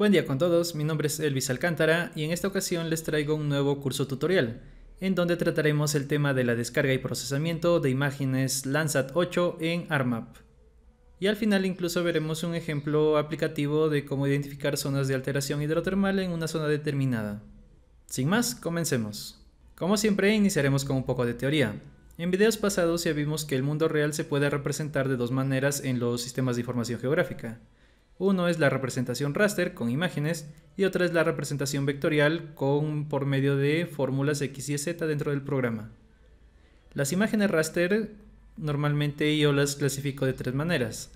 Buen día con todos, mi nombre es Elvis Alcántara y en esta ocasión les traigo un nuevo curso tutorial, en donde trataremos el tema de la descarga y procesamiento de imágenes Landsat 8 en ARMAP. Y al final incluso veremos un ejemplo aplicativo de cómo identificar zonas de alteración hidrotermal en una zona determinada. Sin más, comencemos. Como siempre, iniciaremos con un poco de teoría. En videos pasados ya vimos que el mundo real se puede representar de dos maneras en los sistemas de información geográfica uno es la representación raster con imágenes y otra es la representación vectorial con, por medio de fórmulas X y Z dentro del programa. Las imágenes raster normalmente yo las clasifico de tres maneras.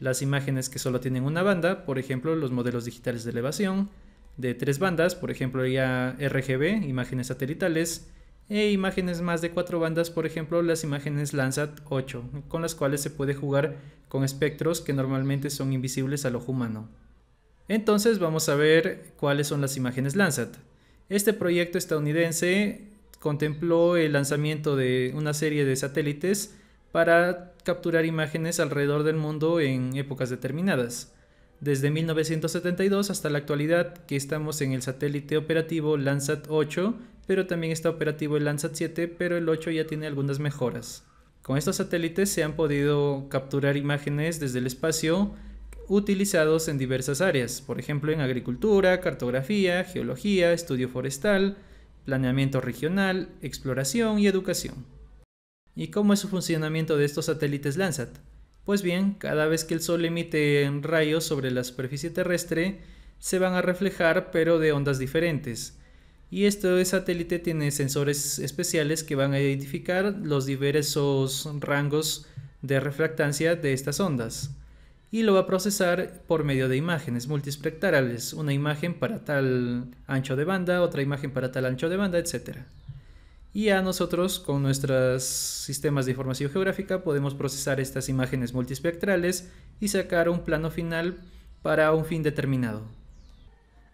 Las imágenes que solo tienen una banda, por ejemplo los modelos digitales de elevación, de tres bandas, por ejemplo ya RGB, imágenes satelitales, e imágenes más de cuatro bandas, por ejemplo las imágenes Landsat 8, con las cuales se puede jugar con espectros que normalmente son invisibles al ojo humano. Entonces vamos a ver cuáles son las imágenes Landsat. Este proyecto estadounidense contempló el lanzamiento de una serie de satélites para capturar imágenes alrededor del mundo en épocas determinadas. Desde 1972 hasta la actualidad que estamos en el satélite operativo Landsat 8 pero también está operativo el Landsat 7, pero el 8 ya tiene algunas mejoras. Con estos satélites se han podido capturar imágenes desde el espacio utilizados en diversas áreas, por ejemplo en agricultura, cartografía, geología, estudio forestal, planeamiento regional, exploración y educación. ¿Y cómo es su funcionamiento de estos satélites Landsat? Pues bien, cada vez que el Sol emite rayos sobre la superficie terrestre, se van a reflejar pero de ondas diferentes, y este satélite tiene sensores especiales que van a identificar los diversos rangos de refractancia de estas ondas y lo va a procesar por medio de imágenes multispectrales, una imagen para tal ancho de banda, otra imagen para tal ancho de banda, etc. Y a nosotros con nuestros sistemas de información geográfica podemos procesar estas imágenes multispectrales y sacar un plano final para un fin determinado.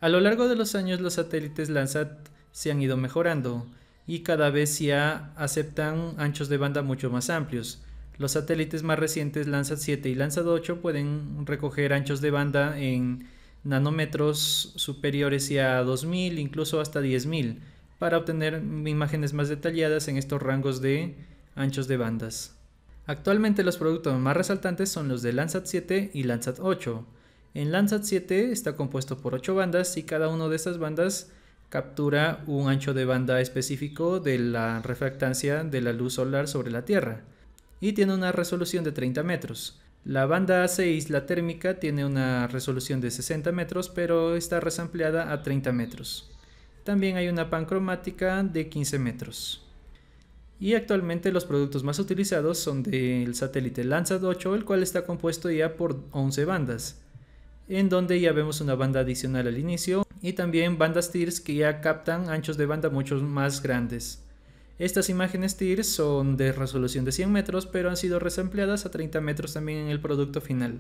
A lo largo de los años los satélites Landsat se han ido mejorando y cada vez ya aceptan anchos de banda mucho más amplios. Los satélites más recientes Landsat 7 y Landsat 8 pueden recoger anchos de banda en nanómetros superiores a 2000, incluso hasta 10000, para obtener imágenes más detalladas en estos rangos de anchos de bandas. Actualmente los productos más resaltantes son los de Landsat 7 y Landsat 8. En Landsat 7 está compuesto por 8 bandas y cada una de estas bandas captura un ancho de banda específico de la refractancia de la luz solar sobre la Tierra y tiene una resolución de 30 metros. La banda A6, la térmica, tiene una resolución de 60 metros pero está resampleada a 30 metros. También hay una pancromática de 15 metros. Y actualmente los productos más utilizados son del satélite Landsat 8, el cual está compuesto ya por 11 bandas en donde ya vemos una banda adicional al inicio y también bandas TIRS que ya captan anchos de banda mucho más grandes. Estas imágenes TIRS son de resolución de 100 metros pero han sido resampleadas a 30 metros también en el producto final.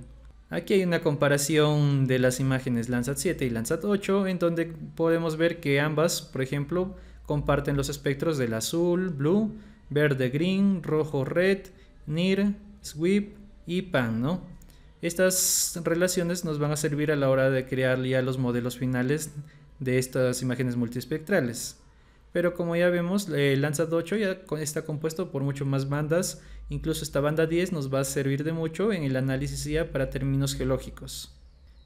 Aquí hay una comparación de las imágenes Landsat 7 y Landsat 8 en donde podemos ver que ambas, por ejemplo, comparten los espectros del azul, blue, verde, green, rojo, red, NIR, sweep y pan, ¿no? Estas relaciones nos van a servir a la hora de crear ya los modelos finales de estas imágenes multispectrales. Pero como ya vemos, el Landsat 8 ya está compuesto por mucho más bandas, incluso esta banda 10 nos va a servir de mucho en el análisis ya para términos geológicos.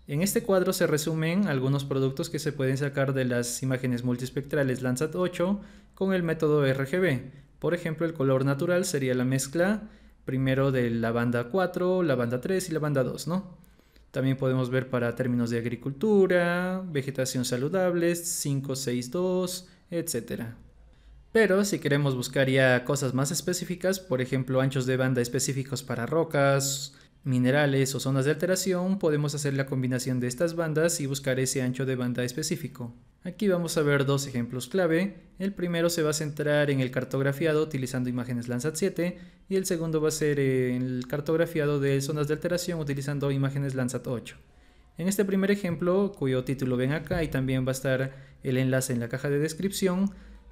En este cuadro se resumen algunos productos que se pueden sacar de las imágenes multispectrales Landsat 8 con el método RGB. Por ejemplo, el color natural sería la mezcla primero de la banda 4, la banda 3 y la banda 2, ¿no? También podemos ver para términos de agricultura, vegetación saludable, 2, etc. Pero si queremos buscar ya cosas más específicas, por ejemplo, anchos de banda específicos para rocas, minerales o zonas de alteración, podemos hacer la combinación de estas bandas y buscar ese ancho de banda específico. Aquí vamos a ver dos ejemplos clave. El primero se va a centrar en el cartografiado utilizando imágenes Landsat 7 y el segundo va a ser el cartografiado de zonas de alteración utilizando imágenes Landsat 8. En este primer ejemplo, cuyo título ven acá y también va a estar el enlace en la caja de descripción,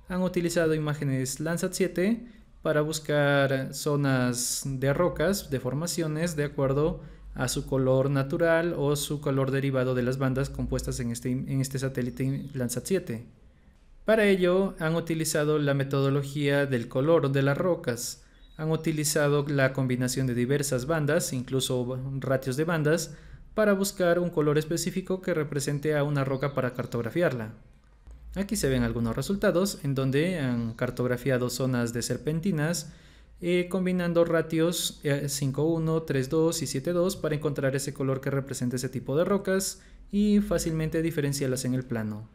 han utilizado imágenes Landsat 7 para buscar zonas de rocas, de formaciones, de acuerdo a su color natural o su color derivado de las bandas compuestas en este, este satélite Landsat 7. Para ello han utilizado la metodología del color de las rocas, han utilizado la combinación de diversas bandas, incluso ratios de bandas, para buscar un color específico que represente a una roca para cartografiarla. Aquí se ven algunos resultados en donde han cartografiado zonas de serpentinas eh, combinando ratios 1, 5.1, 3.2 y 7.2 para encontrar ese color que representa ese tipo de rocas y fácilmente diferenciarlas en el plano.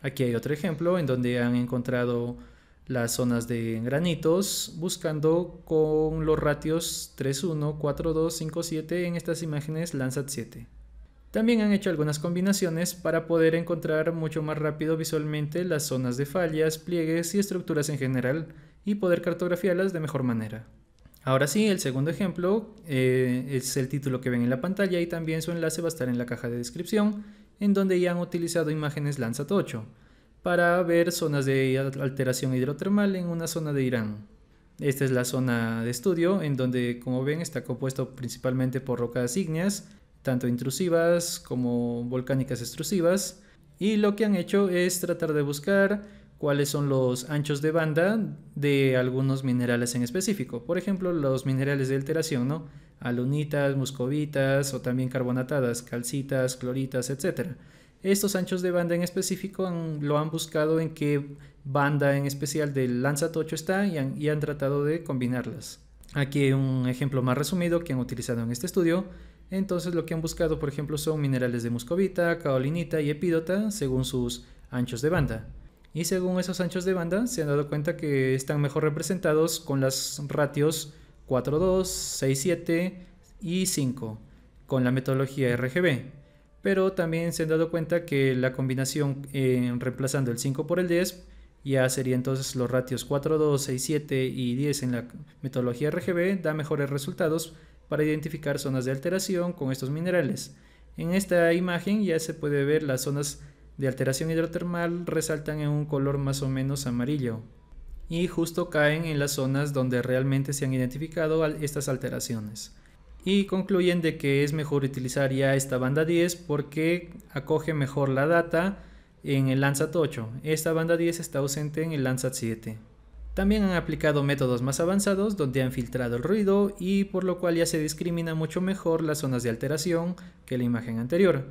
Aquí hay otro ejemplo en donde han encontrado las zonas de granitos buscando con los ratios 3.1, 4.2, 5.7 en estas imágenes Landsat 7. También han hecho algunas combinaciones para poder encontrar mucho más rápido visualmente las zonas de fallas, pliegues y estructuras en general y poder cartografiarlas de mejor manera. Ahora sí, el segundo ejemplo eh, es el título que ven en la pantalla y también su enlace va a estar en la caja de descripción, en donde ya han utilizado imágenes Landsat 8 para ver zonas de alteración hidrotermal en una zona de Irán. Esta es la zona de estudio, en donde, como ven, está compuesto principalmente por rocas ígneas tanto intrusivas como volcánicas extrusivas, y lo que han hecho es tratar de buscar cuáles son los anchos de banda de algunos minerales en específico, por ejemplo los minerales de alteración, ¿no? alunitas, muscovitas o también carbonatadas, calcitas, cloritas, etc. Estos anchos de banda en específico lo han buscado en qué banda en especial del lanzatocho está y han, han tratado de combinarlas. Aquí un ejemplo más resumido que han utilizado en este estudio entonces lo que han buscado, por ejemplo, son minerales de muscovita, caolinita y epídota según sus anchos de banda. Y según esos anchos de banda, se han dado cuenta que están mejor representados con las ratios 4, 2, 6, 7 y 5, con la metodología RGB pero también se han dado cuenta que la combinación eh, reemplazando el 5 por el 10 ya sería entonces los ratios 4, 2, 6, 7 y 10 en la metodología RGB da mejores resultados para identificar zonas de alteración con estos minerales. En esta imagen ya se puede ver las zonas de alteración hidrotermal resaltan en un color más o menos amarillo y justo caen en las zonas donde realmente se han identificado estas alteraciones. Y concluyen de que es mejor utilizar ya esta banda 10 porque acoge mejor la data en el Landsat 8. Esta banda 10 está ausente en el Landsat 7. También han aplicado métodos más avanzados donde han filtrado el ruido y por lo cual ya se discrimina mucho mejor las zonas de alteración que la imagen anterior.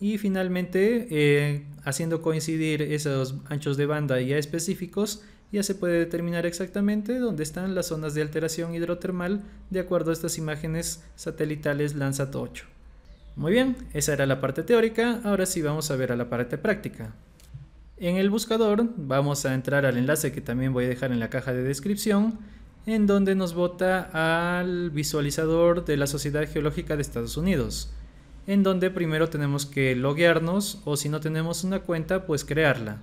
Y finalmente, eh, haciendo coincidir esos anchos de banda ya específicos, ya se puede determinar exactamente dónde están las zonas de alteración hidrotermal de acuerdo a estas imágenes satelitales Landsat 8. Muy bien, esa era la parte teórica, ahora sí vamos a ver a la parte práctica. En el buscador vamos a entrar al enlace que también voy a dejar en la caja de descripción, en donde nos bota al visualizador de la Sociedad Geológica de Estados Unidos, en donde primero tenemos que loguearnos o si no tenemos una cuenta, pues crearla.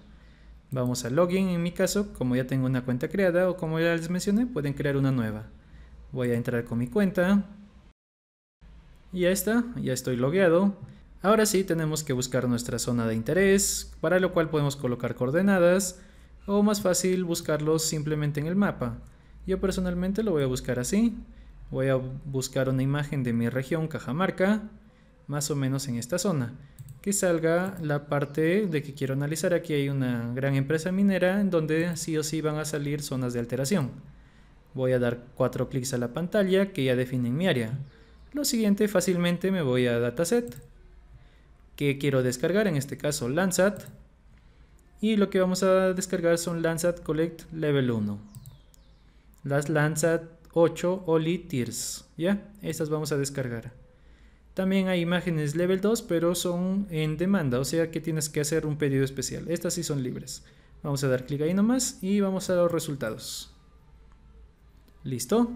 Vamos a login en mi caso, como ya tengo una cuenta creada o como ya les mencioné, pueden crear una nueva. Voy a entrar con mi cuenta. Y ya está, ya estoy logueado. Ahora sí tenemos que buscar nuestra zona de interés, para lo cual podemos colocar coordenadas o más fácil buscarlos simplemente en el mapa. Yo personalmente lo voy a buscar así. Voy a buscar una imagen de mi región Cajamarca, más o menos en esta zona. Que salga la parte de que quiero analizar. Aquí hay una gran empresa minera en donde sí o sí van a salir zonas de alteración. Voy a dar cuatro clics a la pantalla que ya definen mi área. Lo siguiente fácilmente me voy a Dataset que quiero descargar, en este caso Landsat. Y lo que vamos a descargar son Landsat Collect Level 1. Las Landsat 8 Oli Tears ¿ya? Estas vamos a descargar. También hay imágenes level 2, pero son en demanda, o sea que tienes que hacer un pedido especial. Estas sí son libres. Vamos a dar clic ahí nomás y vamos a los resultados. Listo.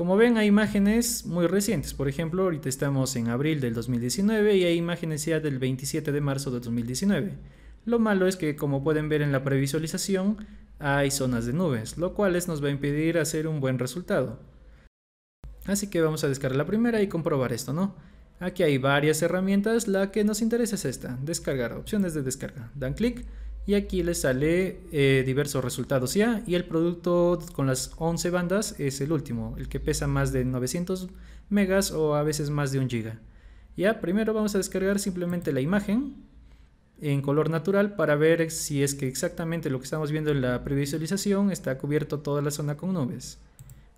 Como ven hay imágenes muy recientes, por ejemplo ahorita estamos en abril del 2019 y hay imágenes ya del 27 de marzo del 2019. Lo malo es que como pueden ver en la previsualización hay zonas de nubes, lo cual nos va a impedir hacer un buen resultado. Así que vamos a descargar la primera y comprobar esto, ¿no? Aquí hay varias herramientas, la que nos interesa es esta, descargar, opciones de descarga. Dan clic y aquí les sale eh, diversos resultados ya y el producto con las 11 bandas es el último, el que pesa más de 900 megas o a veces más de un giga. Ya, primero vamos a descargar simplemente la imagen en color natural para ver si es que exactamente lo que estamos viendo en la previsualización está cubierto toda la zona con nubes.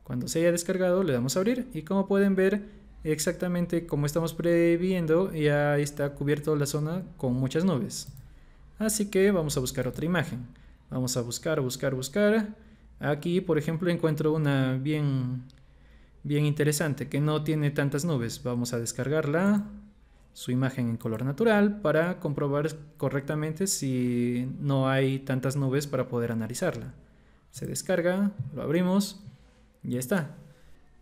Cuando se haya descargado le damos a abrir y como pueden ver exactamente como estamos previendo ya está cubierto la zona con muchas nubes. Así que vamos a buscar otra imagen. Vamos a buscar, buscar, buscar. Aquí, por ejemplo, encuentro una bien, bien interesante que no tiene tantas nubes. Vamos a descargarla, su imagen en color natural, para comprobar correctamente si no hay tantas nubes para poder analizarla. Se descarga, lo abrimos y ya está.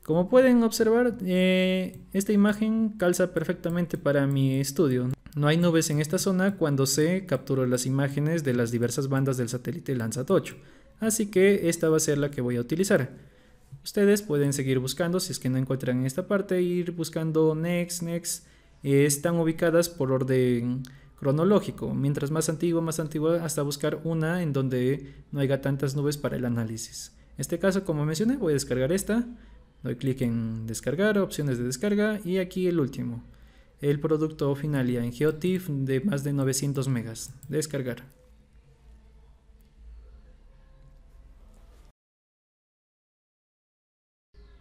Como pueden observar, eh, esta imagen calza perfectamente para mi estudio. No hay nubes en esta zona cuando se capturó las imágenes de las diversas bandas del satélite Landsat 8, así que esta va a ser la que voy a utilizar. Ustedes pueden seguir buscando si es que no encuentran en esta parte, ir buscando next, next. están ubicadas por orden cronológico, mientras más antiguo, más antiguo, hasta buscar una en donde no haya tantas nubes para el análisis. En este caso, como mencioné, voy a descargar esta. Doy clic en descargar, opciones de descarga y aquí el último el producto ya en GeoTIFF de más de 900 megas. Descargar.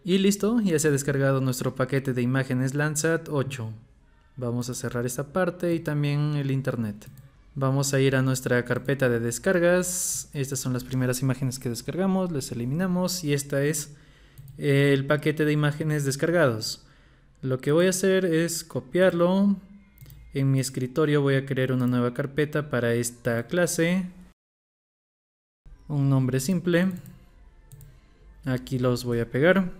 Y listo, ya se ha descargado nuestro paquete de imágenes Landsat 8. Vamos a cerrar esta parte y también el internet. Vamos a ir a nuestra carpeta de descargas. Estas son las primeras imágenes que descargamos, las eliminamos y esta es el paquete de imágenes descargados. Lo que voy a hacer es copiarlo. En mi escritorio voy a crear una nueva carpeta para esta clase. Un nombre simple. Aquí los voy a pegar.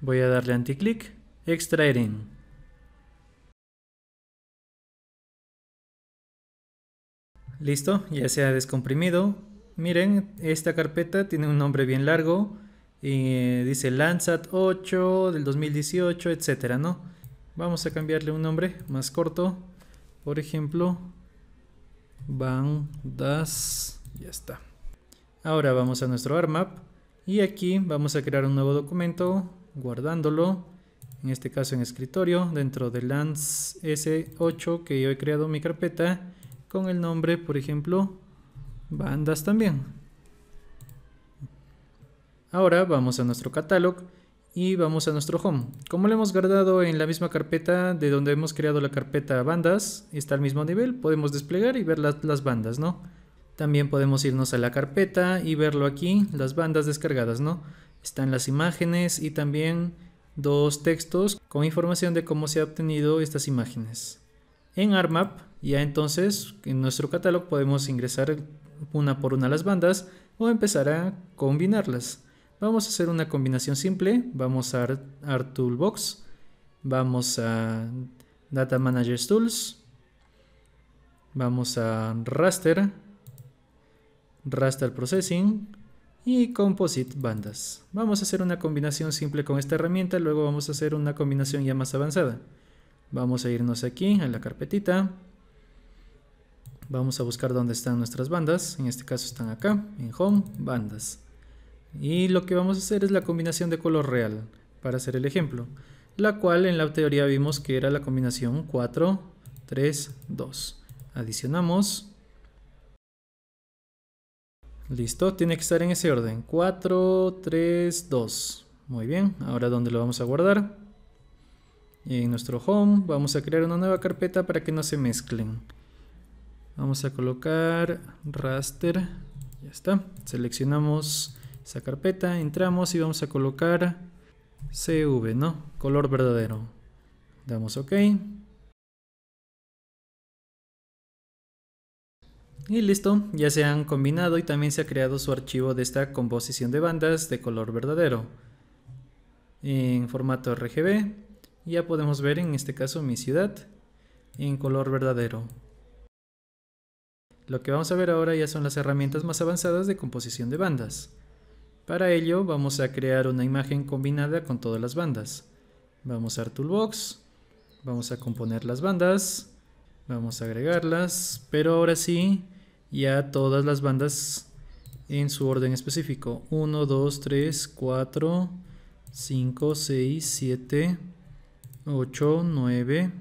Voy a darle anticlic, extraer en. Listo, ya se ha descomprimido. Miren, esta carpeta tiene un nombre bien largo dice Landsat 8 del 2018, etcétera, ¿no? Vamos a cambiarle un nombre más corto. Por ejemplo, Bandas. Ya está. Ahora vamos a nuestro ARMAP y aquí vamos a crear un nuevo documento guardándolo. En este caso en escritorio, dentro de Landsat S8 que yo he creado mi carpeta con el nombre, por ejemplo, Bandas también. Ahora vamos a nuestro catálogo y vamos a nuestro home. Como lo hemos guardado en la misma carpeta de donde hemos creado la carpeta bandas, está al mismo nivel, podemos desplegar y ver las, bandas, ¿no? También podemos irnos a la carpeta y verlo aquí, las bandas descargadas, ¿no? Están las imágenes y también dos textos con información de cómo se ha obtenido estas imágenes. En ARMAP, ya entonces en nuestro catálogo podemos ingresar una por una las bandas o empezar a combinarlas. Vamos a hacer una combinación simple. Vamos a Art Toolbox. Vamos a Data Manager Tools. Vamos a Raster. Raster Processing. Y Composite Bandas. Vamos a hacer una combinación simple con esta herramienta. Luego vamos a hacer una combinación ya más avanzada. Vamos a irnos aquí a la carpetita. Vamos a buscar dónde están nuestras bandas. En este caso están acá, en Home, Bandas. Y lo que vamos a hacer es la combinación de color real, para hacer el ejemplo. La cual en la teoría vimos que era la combinación 4, 3, 2. Adicionamos. Listo, tiene que estar en ese orden. 4, 3, 2. Muy bien, ahora ¿dónde lo vamos a guardar? En nuestro home vamos a crear una nueva carpeta para que no se mezclen. Vamos a colocar raster. Ya está. Seleccionamos esa carpeta, entramos y vamos a colocar CV, ¿no? Color verdadero. Damos OK. Y listo, ya se han combinado y también se ha creado su archivo de esta composición de bandas de color verdadero en formato RGB. Ya podemos ver en este caso mi ciudad en color verdadero. Lo que vamos a ver ahora ya son las herramientas más avanzadas de composición de bandas. Para ello vamos a crear una imagen combinada con todas las bandas. Vamos a Toolbox, vamos a componer las bandas, vamos a agregarlas, pero ahora sí, ya todas las bandas en su orden específico. 1, 2, 3, 4, 5, 6, 7, 8, 9,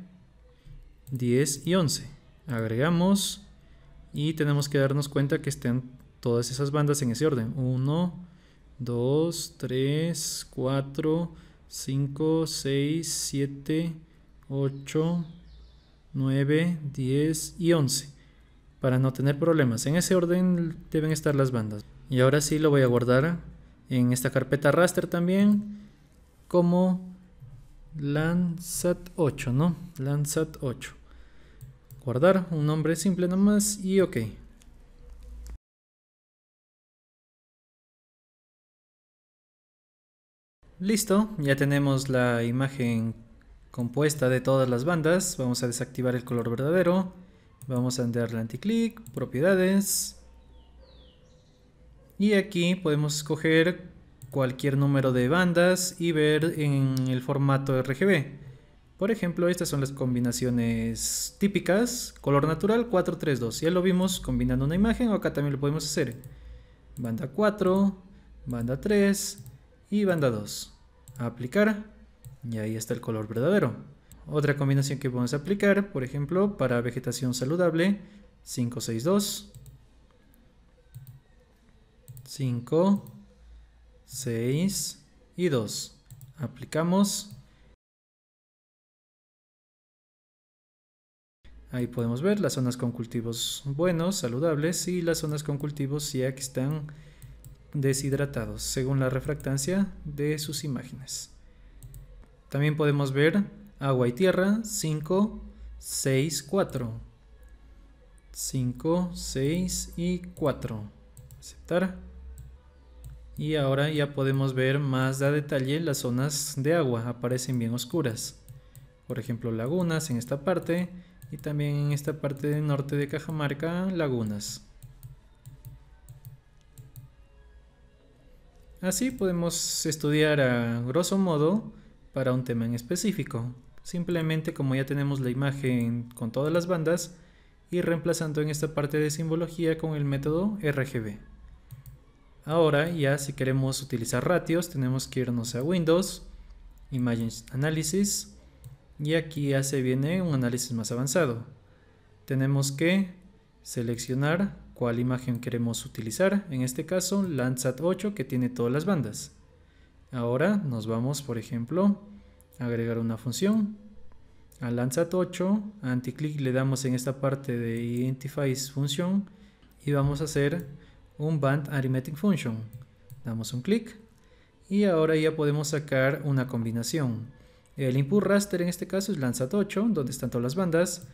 10 y 11. Agregamos y tenemos que darnos cuenta que estén todas esas bandas en ese orden. 1, 2, 3, 4, 5, 6, 7, 8, 9, 10 y 11 para no tener problemas. En ese orden deben estar las bandas. Y ahora sí lo voy a guardar en esta carpeta raster también como Landsat 8, ¿no? Landsat 8. Guardar un nombre simple nomás y ok. Listo, ya tenemos la imagen compuesta de todas las bandas. Vamos a desactivar el color verdadero. Vamos a darle anticlic, propiedades. Y aquí podemos escoger cualquier número de bandas y ver en el formato RGB. Por ejemplo, estas son las combinaciones típicas. Color natural 432. Ya lo vimos combinando una imagen. Acá también lo podemos hacer. Banda 4, banda 3 y banda 2 aplicar y ahí está el color verdadero. Otra combinación que podemos aplicar, por ejemplo, para vegetación saludable, 562. 5, 6 y 2. Aplicamos. Ahí podemos ver las zonas con cultivos buenos, saludables y las zonas con cultivos ya que están deshidratados según la refractancia de sus imágenes. También podemos ver agua y tierra 5, 6, 4. 5, 6 y 4. Aceptar. Y ahora ya podemos ver más a detalle las zonas de agua, aparecen bien oscuras. Por ejemplo, lagunas en esta parte y también en esta parte del norte de Cajamarca, lagunas. Así podemos estudiar a grosso modo para un tema en específico. Simplemente como ya tenemos la imagen con todas las bandas y reemplazando en esta parte de simbología con el método RGB. Ahora ya si queremos utilizar ratios tenemos que irnos a Windows, Image Analysis y aquí ya se viene un análisis más avanzado. Tenemos que seleccionar cuál imagen queremos utilizar. En este caso, Landsat 8 que tiene todas las bandas. Ahora nos vamos, por ejemplo, a agregar una función. A Landsat 8, anticlic le damos en esta parte de Identify Function y vamos a hacer un Band Arithmetic Function. Damos un clic y ahora ya podemos sacar una combinación. El input raster en este caso es Landsat 8, donde están todas las bandas.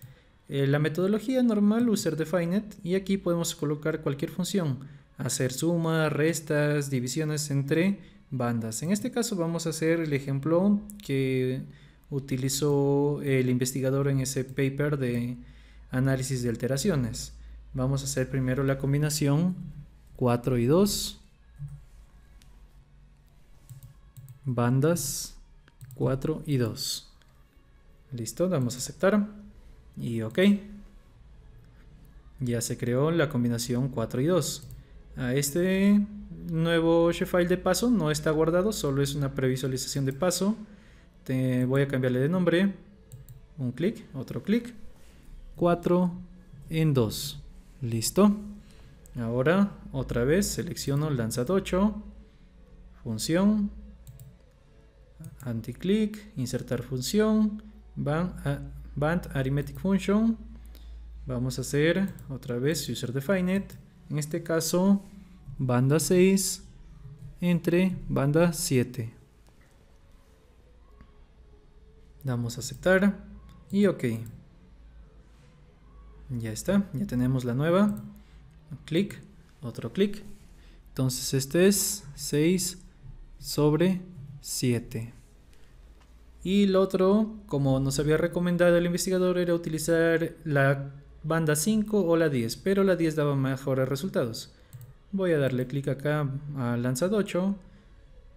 Eh, la metodología normal user defined y aquí podemos colocar cualquier función, hacer sumas, restas, divisiones entre bandas. En este caso vamos a hacer el ejemplo que utilizó el investigador en ese paper de análisis de alteraciones. Vamos a hacer primero la combinación 4 y 2, bandas 4 y 2. Listo, vamos a aceptar y ok. Ya se creó la combinación 4 y 2. A este nuevo shefile de paso no está guardado, solo es una previsualización de paso. Te voy a cambiarle de nombre. Un clic, otro clic. 4 en 2. Listo. Ahora otra vez selecciono lanzad 8, función, anticlic, insertar función, van a band arithmetic function vamos a hacer otra vez user defined en este caso banda 6 entre banda 7 damos a aceptar y ok ya está, ya tenemos la nueva clic, otro clic entonces este es 6 sobre 7 y el otro, como nos había recomendado el investigador, era utilizar la banda 5 o la 10, pero la 10 daba mejores resultados. Voy a darle clic acá a lanzado 8,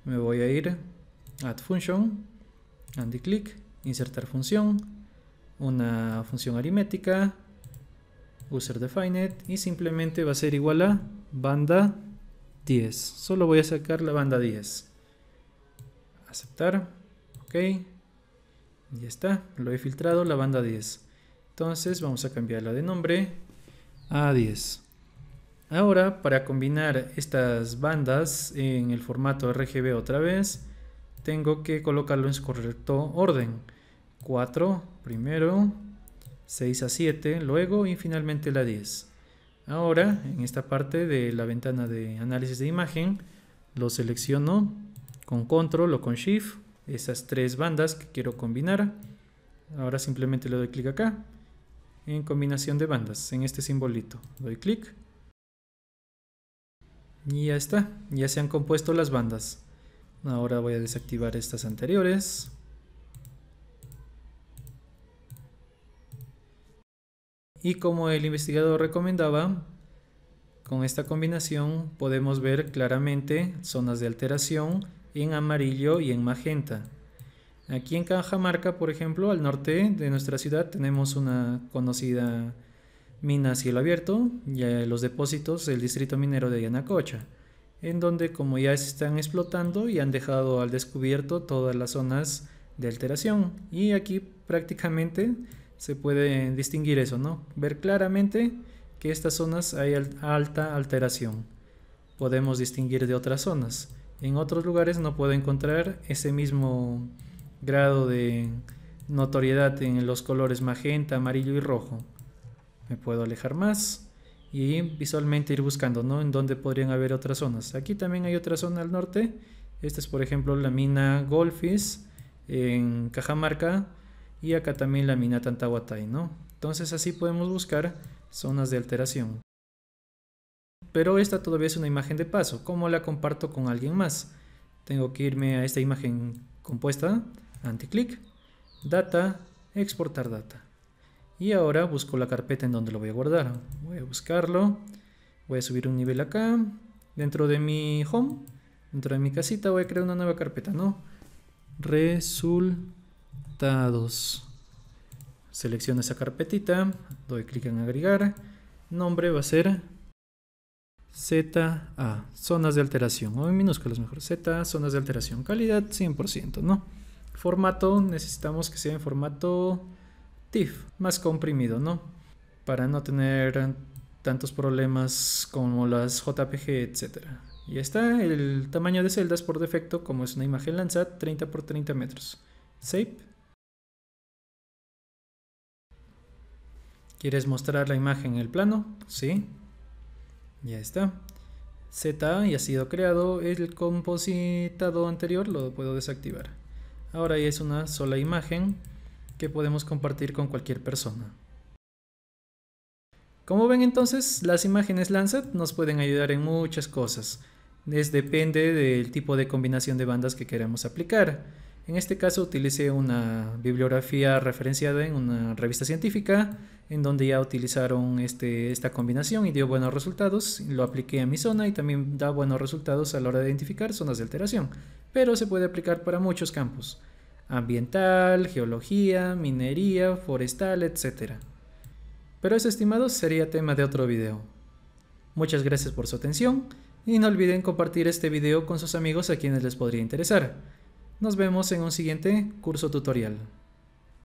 me voy a ir add function, andy click, insertar función, una función aritmética, user defined y simplemente va a ser igual a banda 10. Solo voy a sacar la banda 10. Aceptar. Ok. Ya está, lo he filtrado, la banda 10. Entonces vamos a cambiarla de nombre a 10. Ahora, para combinar estas bandas en el formato RGB otra vez, tengo que colocarlo en su correcto orden. 4 primero, 6 a 7 luego y finalmente la 10. Ahora, en esta parte de la ventana de análisis de imagen, lo selecciono con control o con shift esas tres bandas que quiero combinar. Ahora simplemente le doy clic acá, en combinación de bandas, en este simbolito. Doy clic. Y ya está, ya se han compuesto las bandas. Ahora voy a desactivar estas anteriores. Y como el investigador recomendaba, con esta combinación podemos ver claramente zonas de alteración en amarillo y en magenta. Aquí en Cajamarca, por ejemplo, al norte de nuestra ciudad tenemos una conocida mina a cielo abierto, y los depósitos del distrito minero de Yanacocha, en donde como ya se están explotando y han dejado al descubierto todas las zonas de alteración. Y aquí prácticamente se puede distinguir eso, ¿no? Ver claramente que estas zonas hay alta alteración. Podemos distinguir de otras zonas. En otros lugares no puedo encontrar ese mismo grado de notoriedad en los colores magenta, amarillo y rojo. Me puedo alejar más y visualmente ir buscando, ¿no? En dónde podrían haber otras zonas. Aquí también hay otra zona al norte. Esta es, por ejemplo, la mina Golfis en Cajamarca y acá también la mina Tantahuatay, ¿no? Entonces así podemos buscar zonas de alteración. Pero esta todavía es una imagen de paso. ¿Cómo la comparto con alguien más? Tengo que irme a esta imagen compuesta, anticlic, data, exportar data. Y ahora busco la carpeta en donde lo voy a guardar. Voy a buscarlo, voy a subir un nivel acá, dentro de mi home, dentro de mi casita voy a crear una nueva carpeta, ¿no? Resultados. Selecciono esa carpetita, doy clic en agregar, nombre va a ser ZA, zonas de alteración, o en minúsculas mejor, Z, zonas de alteración, calidad 100%, ¿no? Formato, necesitamos que sea en formato TIFF, más comprimido, ¿no? Para no tener tantos problemas como las JPG, etc. Y está el tamaño de celdas por defecto, como es una imagen lanzada, 30 por 30 metros. Save. ¿Quieres mostrar la imagen en el plano? Sí. Ya está. Z y ha sido creado, el compositado anterior lo puedo desactivar. Ahora ya es una sola imagen que podemos compartir con cualquier persona. Como ven entonces, las imágenes Landsat nos pueden ayudar en muchas cosas. depende del tipo de combinación de bandas que queremos aplicar. En este caso utilicé una bibliografía referenciada en una revista científica en donde ya utilizaron este, esta combinación y dio buenos resultados. Lo apliqué a mi zona y también da buenos resultados a la hora de identificar zonas de alteración, pero se puede aplicar para muchos campos, ambiental, geología, minería, forestal, etc. Pero eso, estimados, sería tema de otro video. Muchas gracias por su atención y no olviden compartir este video con sus amigos a quienes les podría interesar. Nos vemos en un siguiente curso tutorial.